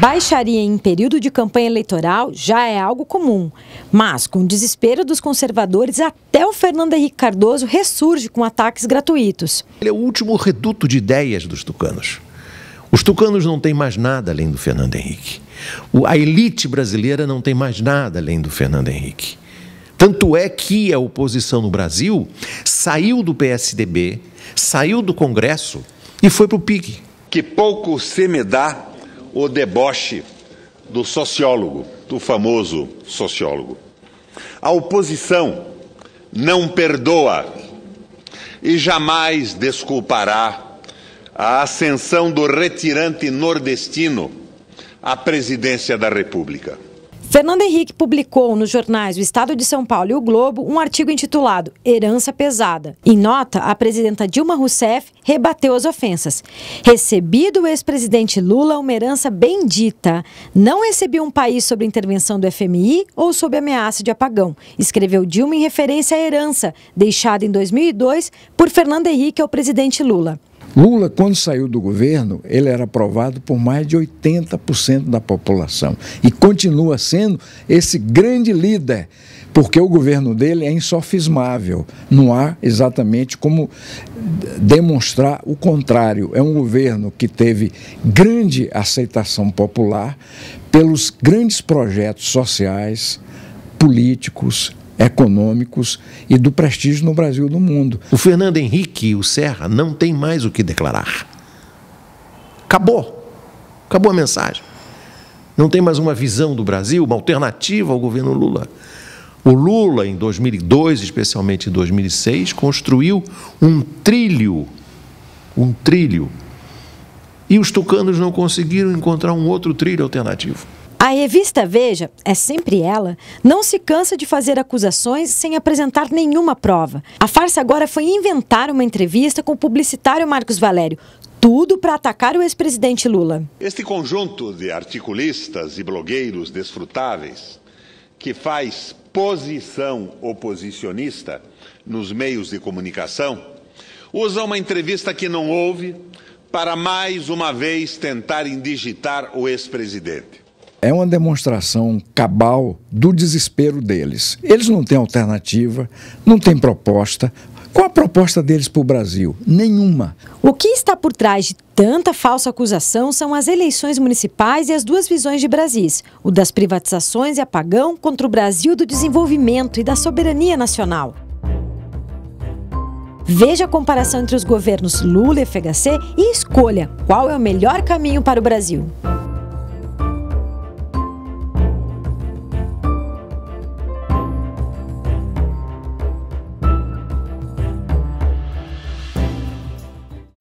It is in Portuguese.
Baixaria em período de campanha eleitoral já é algo comum, mas com o desespero dos conservadores, até o Fernando Henrique Cardoso ressurge com ataques gratuitos. Ele é o último reduto de ideias dos tucanos. Os tucanos não têm mais nada além do Fernando Henrique. A elite brasileira não tem mais nada além do Fernando Henrique. Tanto é que a oposição no Brasil saiu do PSDB, saiu do Congresso e foi para o PIG. Que pouco se me dá o deboche do sociólogo, do famoso sociólogo. A oposição não perdoa e jamais desculpará a ascensão do retirante nordestino à presidência da República. Fernando Henrique publicou nos jornais O Estado de São Paulo e O Globo um artigo intitulado Herança Pesada. Em nota, a presidenta Dilma Rousseff rebateu as ofensas. Recebi do ex-presidente Lula uma herança bendita. Não recebi um país sob intervenção do FMI ou sob ameaça de apagão, escreveu Dilma em referência à herança deixada em 2002 por Fernando Henrique ao presidente Lula. Lula, quando saiu do governo, ele era aprovado por mais de 80% da população e continua sendo esse grande líder, porque o governo dele é insofismável. Não há exatamente como demonstrar o contrário. É um governo que teve grande aceitação popular pelos grandes projetos sociais, políticos, econômicos e do prestígio no Brasil e no mundo. O Fernando Henrique e o Serra não tem mais o que declarar. Acabou. Acabou a mensagem. Não tem mais uma visão do Brasil, uma alternativa ao governo Lula. O Lula, em 2002, especialmente em 2006, construiu um trilho, um trilho. E os tucanos não conseguiram encontrar um outro trilho alternativo. A revista Veja, é sempre ela, não se cansa de fazer acusações sem apresentar nenhuma prova. A farsa agora foi inventar uma entrevista com o publicitário Marcos Valério. Tudo para atacar o ex-presidente Lula. Este conjunto de articulistas e blogueiros desfrutáveis, que faz posição oposicionista nos meios de comunicação, usa uma entrevista que não houve para mais uma vez tentar indigitar o ex-presidente é uma demonstração cabal do desespero deles. Eles não têm alternativa, não têm proposta. Qual a proposta deles para o Brasil? Nenhuma. O que está por trás de tanta falsa acusação são as eleições municipais e as duas visões de Brasil: o das privatizações e apagão contra o Brasil do desenvolvimento e da soberania nacional. Veja a comparação entre os governos Lula e FHC e escolha qual é o melhor caminho para o Brasil.